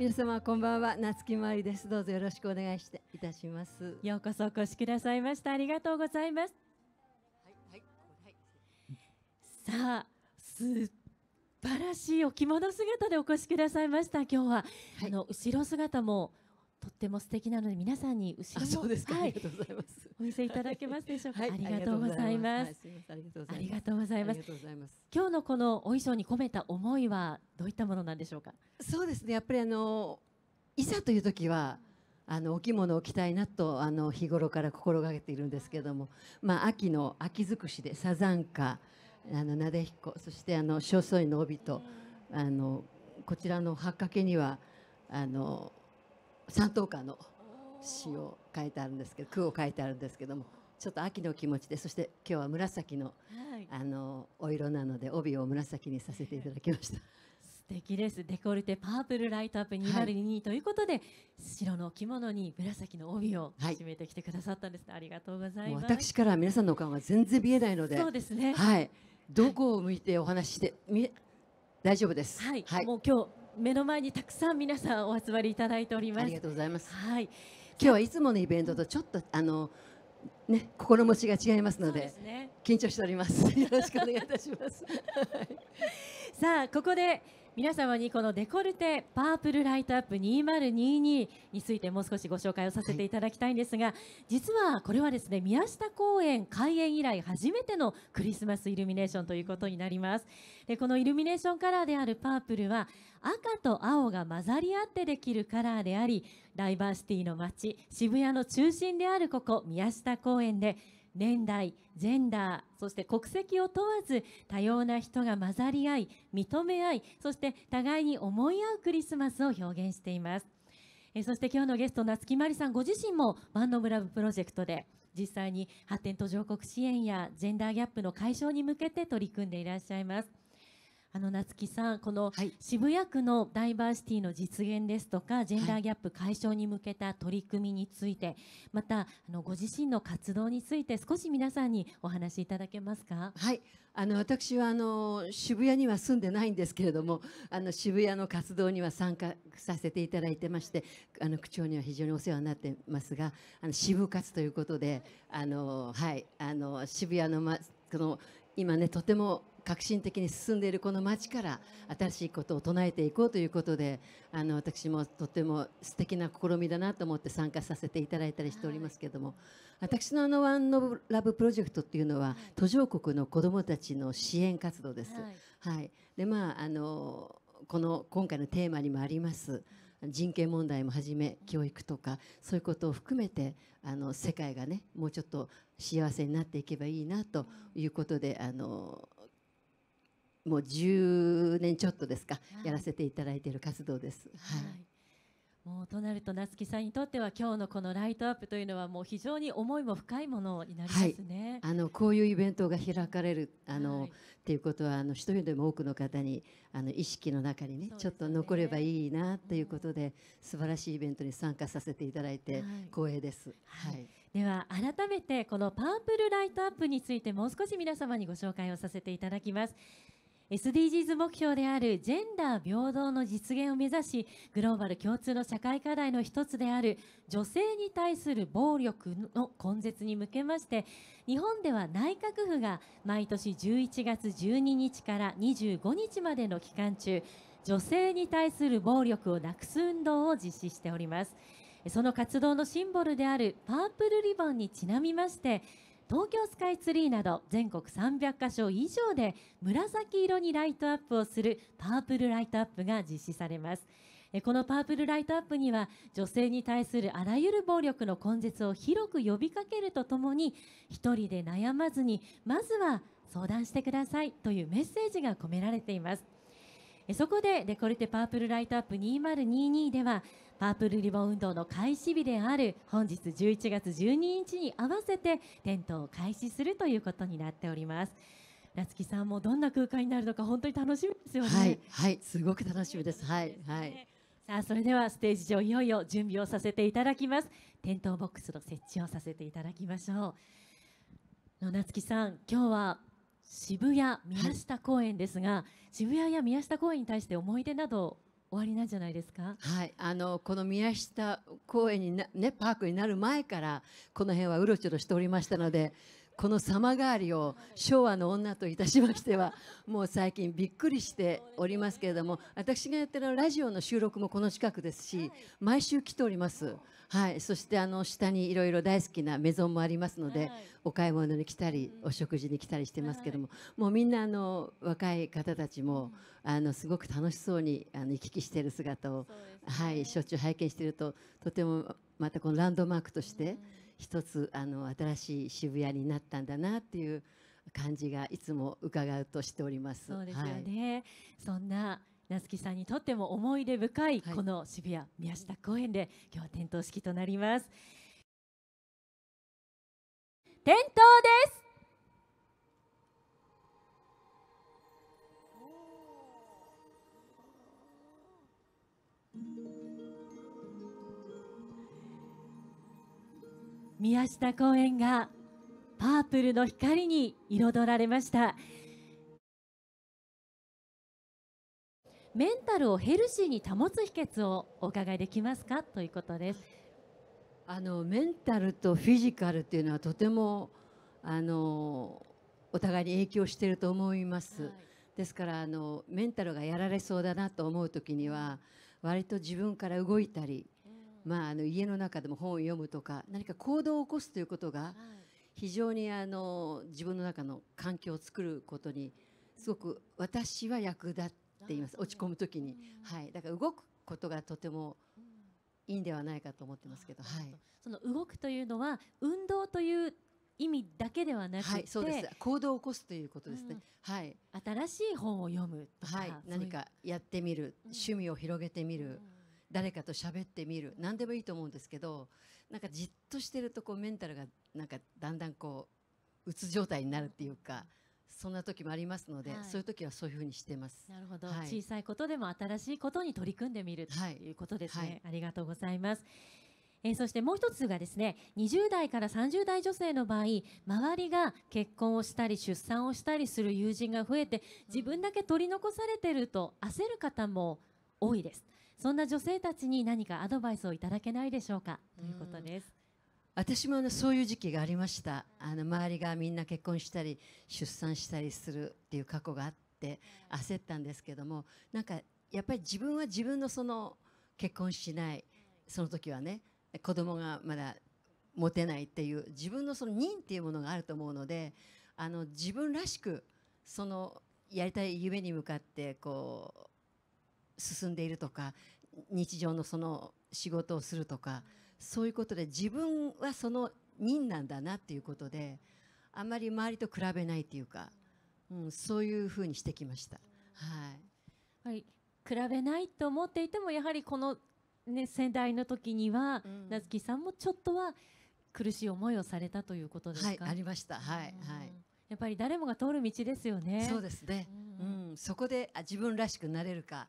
皆様こんばんは夏木まりですどうぞよろしくお願いしていたしますようこそお越しくださいましたありがとうございますはいはいはいさあ素晴らしいお着物姿でお越しくださいました今日は、はい、あの後ろ姿もとっても素敵なので皆さんに後ろそうですか、はい、ますお見せいただけますでしょうか、はい、ありがとうございます、ありがとうございます今日のこのお衣装に込めた思いはどういったものなんでしょうかそうですねやっぱりあのいざという時はあのお着物を着たいなとあの日頃から心がけているんですけども、まあ、秋の秋尽くしでサザンカあのなでひこそしてあの正倉院の帯とあのこちらの八掛けにはあの三等間の詩を書いてあるんですけど句を書いてあるんですけどもちょっと秋の気持ちでそして今日は紫のはい、あのお色なので帯を紫にさせていただきました。素敵ですデコルテパープルライトアップ2022、ということで白の着物に紫の帯を締めてきてくださったんです、はい、ありがとうございます私から皆さんのお顔が全然見えないのでそうですねはいどこを向いてお話して、み大丈夫です、はい、はい、もう今日目の前にたくさん皆さんお集まりいただいております。ありがとうございます。はい。今日はいつものイベントとちょっとあのね心持ちが違いますので、ね、緊張しております。よろしくお願いいたします。はい、さあここで。皆様にこのデコルテパープルライトアップ2022についてもう少しご紹介をさせていただきたいんですが、はい、実はこれはですね宮下公園開園以来初めてのクリスマスイルミネーションということになりますでこのイルミネーションカラーであるパープルは赤と青が混ざり合ってできるカラーでありダイバーシティの街渋谷の中心であるここ宮下公園で年代、ジェンダー、そして国籍を問わず多様な人が混ざり合い、認め合い、そして互いに思い合うクリスマスを表現しています。えそして今日のゲスト、夏木まりさんご自身もバンドムラブプロジェクトで実際に発展途上国支援やジェンダーギャップの解消に向けて取り組んでいらっしゃいます。あの夏木さんこの渋谷区のダイバーシティの実現ですとかジェンダーギャップ解消に向けた取り組みについて、またあのご自身の活動について少し皆さんにお話しいただけますか。はいあの私はあの渋谷には住んでないんですけれどもあの渋谷の活動には参加させていただいてましてあの区長には非常にお世話になってますがあの渋活ということであの、はい、あの渋谷の,、ま、この今ねとても革新的に進んでいるこの町から新しいことを唱えていこうということであの私もとても素敵な試みだなと思って参加させていただいたりしておりますけども、はい、私のあの「ワンのラブプロジェクトっていうのは、はい、途上国の子どもたちの支援活動です。はい、はい、でまああのこの今回のテーマにもあります。人権問題もはじめ教育とかそういうことを含めてあの世界がねもうちょっと幸せになっていけばいいなということであのもう10年ちょっとですか、はい、やらせていただいている活動です。はい、はいもうとなると夏木さんにとっては今日のこのライトアップというのはもう非常に思いも深いものになりますね。はい、あのこういうイベントが開かれるあの、はい、っていうことはあの一人でも多くの方にあの意識の中にね、ね、ちょっと残ればいいなということで、うん、素晴らしいイベントに参加させていただいて光栄です。はい、はい、では改めてこのパープルライトアップについてもう少し皆様にご紹介をさせていただきます。SDGs 目標であるジェンダー平等の実現を目指しグローバル共通の社会課題の一つである女性に対する暴力の根絶に向けまして日本では内閣府が毎年11月12日から25日までの期間中女性に対する暴力をなくす運動を実施しておりますその活動のシンボルであるパープルリボンにちなみまして東京スカイツリーなど全国300箇所以上で紫色にライトアップをするパープルライトアップが実施されますこのパープルライトアップには女性に対するあらゆる暴力の根絶を広く呼びかけるとともに一人で悩まずにまずは相談してくださいというメッセージが込められていますそこでデコルテパープルライトアップ2022ではパープルリボン運動の開始日である本日11月12日に合わせて点灯を開始するということになっております。夏木さんもどんな空間になるのか本当に楽しみですよね。はい、はい、すごく楽しみです。はい、はい。さあそれではステージ上いよいよ準備をさせていただきます。点灯ボックスの設置をさせていただきましょう。の夏木さん、今日は渋谷宮下公園ですが、はい、渋谷や宮下公園に対して思い出など終わりなんじゃないですか。はい、あのこの宮下公園にねパークになる前からこの辺はうろちょろしておりましたので、この様変わりを昭和の女といたしましては もう最近びっくりしておりますけれども私がやってるラジオの収録もこの近くですし毎週来ております、はい、そしてあの下にいろいろ大好きなメゾンもありますので、お買い物に来たりお食事に来たりしてますけども、もうみんなあの若い方たちも、あのすごく楽しそうにあの行き来している姿を、はい、しょっちゅう拝見しているととてもまたこのランドマークとして。一つあの新しい渋谷になったんだなっていう感じがいつも伺うとしております。そうですよね、はい、そんな夏木さんにとっても思い出深いこの渋谷宮下公園で今日は点灯式となります。点灯です宮下公園がパープルの光に彩られましたメンタルをヘルシーに保つ秘訣をお伺いできますかということですあのメンタルとフィジカルっていうのはとてもあのお互いに影響していると思います、はい、ですからあのメンタルがやられそうだなと思う時には割と自分から動いたりまあ、あの家の中でも本を読むとか何か行動を起こすということが非常にあの自分の中の環境を作ることにすごく私は役立っています落ち込む時に、はい、だから動くことがとてもいいんではないかと思ってますけど、はい、その動くというのは運動という意味だけではなくて、はい、そうです行動を起こすということですね、うん、はい、新しい本を読むとか、はい、何かやってみる、趣味を広げてみる、うん誰かと喋ってみる何でもいいと思うんですけどなんかじっとしてるとこうメンタルがなんかだんだんこううつ状態になるっていうか。そんな時もありますので、はい、そういう時はそういうふうにしてます。なるほど、はい、小さいことでも新しいことに取り組んでみるということですね。はい、ありがとうございます。えー、そしてもう一つがですね20代から30代女性の場合周りが結婚をしたり出産をしたりする友人が増えて自分だけ取り残されてると焦る方も多いです。そんな女性たちに何かアドバイスをいただけないでしょうかということです。私もあのそういう時期がありました。あの周りがみんな結婚したり出産したりするっていう過去があって焦ったんですけども、なんかやっぱり自分は自分のその結婚しないその時はね子供がまだ持てないっていう自分のその任っていうものがあると思うのであの自分らしくそのやりたい夢に向かってこう進んでいるとか日常のその仕事をするとかそういうことで自分はその人なんだなっていうことであんまり周りと比べないっていうか、うん、そういうふうにしてきました。はい、はい、比べないと思っていてもやはりこの、ね、先代の時には、うん、夏樹さんもちょっとは苦しい思いをされたということですか、はい、ありました、はい、はい、やっぱり誰もが通る道ですよね。そうですね、うん、うん、そこであ自分らしくなれるか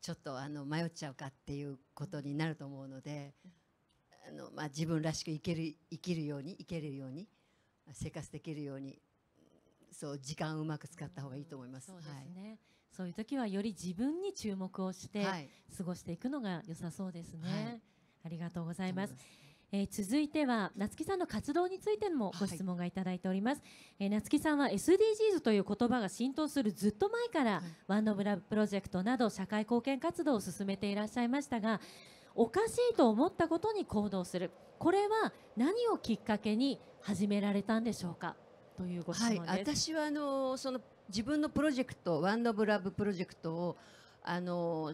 ちょっとあの迷っちゃうかっていうことになると思うのであの、まあ、自分らしく生ける生きるように生きるように生活できるようにそう時間をうまく使った方がいいと思います。そうですね、はい、そういう時はより自分に注目をして過ごしていくのが良さそうですね。はい、ありがとうございます。えー、続いては夏木さんの活動についてもご質問がいただいております、はい、えー、夏木さんは SDGs という言葉が浸透するずっと前から、はい、ワンオブラブプロジェクトなど社会貢献活動を進めていらっしゃいましたがおかしいと思ったことに行動するこれは何をきっかけに始められたんでしょうかというご質問です、はい、私はあのその自分のプロジェクトワンオブラブプロジェクトをあの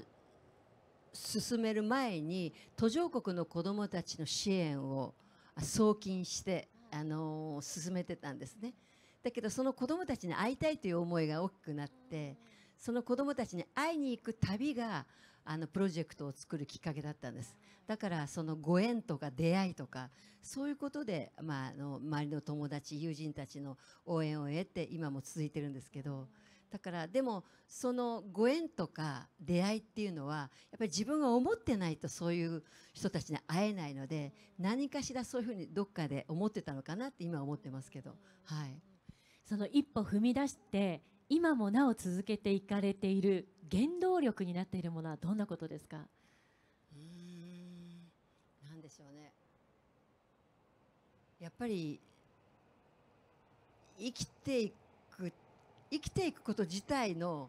進める前に途上国の子どもたちの支援を送金してあの進めてたんですね。だけどその子どもたちに会いたいという思いが大きくなってその子どもたちに会いに行く旅があのプロジェクトを作るきっかけだったんですだからそのご縁とか出会いとかそういうことで、まあ、あの周りの友達友人たちの応援を得て今も続いてるんですけど。だからでもそのご縁とか出会いっていうのはやっぱり自分が思ってないとそういう人たちに会えないので何かしらそういうふうにどっかで思ってたのかなって今思ってますけど、はい、その一歩踏み出して今もなお続けていかれている原動力になっているものはどんなことですかうん何でしょうねやっぱり生きていく生きていくこと自体の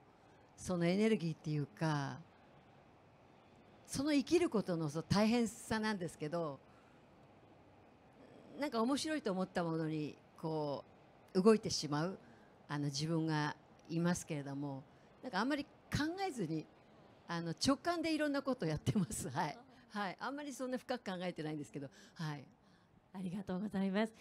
そのエネルギーっていうかその生きることのその大変さなんですけどなんか面白いと思ったものにこう動いてしまうあの自分がいますけれどもなんかあんまり考えずにあの直感でいろんなことをやってます。はい、はい、あんまりそんな深く考えてないんですけど、はい、ありがとうございます。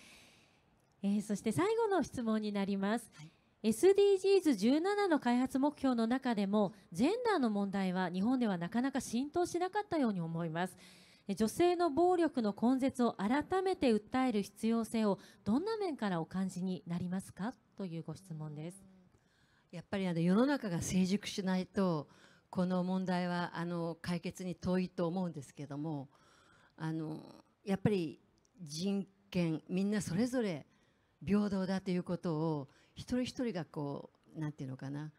えー、そして最後の質問になります。はい SDGs17 の開発目標の中でもジェンダーの問題は日本ではなかなか浸透しなかったように思います女性の暴力の根絶を改めて訴える必要性をどんな面からお感じになりますかというご質問ですやっぱりあの世の中が成熟しないとこの問題はあの解決に遠いと思うんですけどもあのやっぱり人権みんなそれぞれ平等だということを一人一人がこう何て言うのかな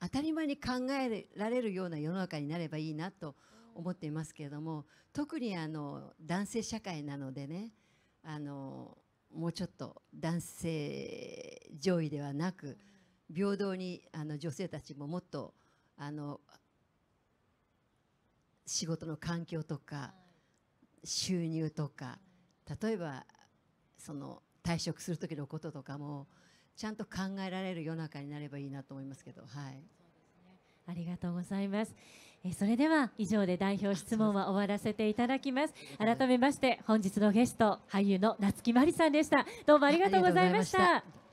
当たり前に考えられるような世の中になればいいなと思っていますけれども特にあの男性社会なのでねあのもうちょっと男性上位ではなく平等にあの女性たちももっとあの仕事の環境とか収入とか例えばその退職する時のこととかもちゃんと考えられる世の中になればいいなと思いますけど。はいありがとうございます。えそれでは以上で代表質問は終わらせていただきます。改めまして本日のゲスト俳優の夏木マリさんでした。どうもありがとうございました。